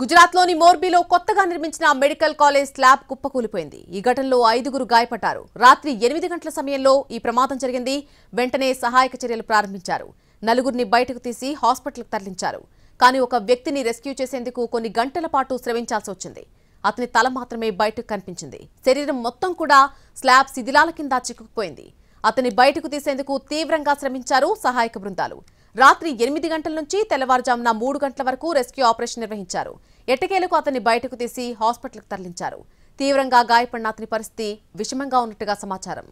గుజరాత్లోని మోర్బీలో కొత్తగా నిర్మించిన మెడికల్ కాలేజ్ స్లాబ్ కుప్పకూలిపోయింది ఈ ఘటనలో ఐదుగురు గాయపడ్డారు రాత్రి ఎనిమిది గంటల సమయంలో ఈ ప్రమాదం జరిగింది వెంటనే సహాయక చర్యలు ప్రారంభించారు నలుగురిని బయటకు తీసి హాస్పిటల్కు తరలించారు కానీ ఒక వ్యక్తిని రెస్క్యూ చేసేందుకు కొన్ని గంటల పాటు శ్రమించాల్సి వచ్చింది అతని తల మాత్రమే బయటకు కనిపించింది శరీరం మొత్తం కూడా స్లాబ్ శిథిలాల కింద చిక్కుకుపోయింది అతని బయటకు తీసేందుకు తీవ్రంగా శ్రమించారు సహాయక బృందాలు రాత్రి ఎనిమిది గంటల నుంచి తెల్లవారుజామున మూడు గంటల వరకు రెస్క్యూ ఆపరేషన్ నిర్వహించారు ఎట్టకేలకు అతన్ని బయటకు తీసి హాస్పిటల్కు తరలించారు తీవ్రంగా గాయపడిన అతని పరిస్థితి విషమంగా ఉన్నట్టుగా సమాచారం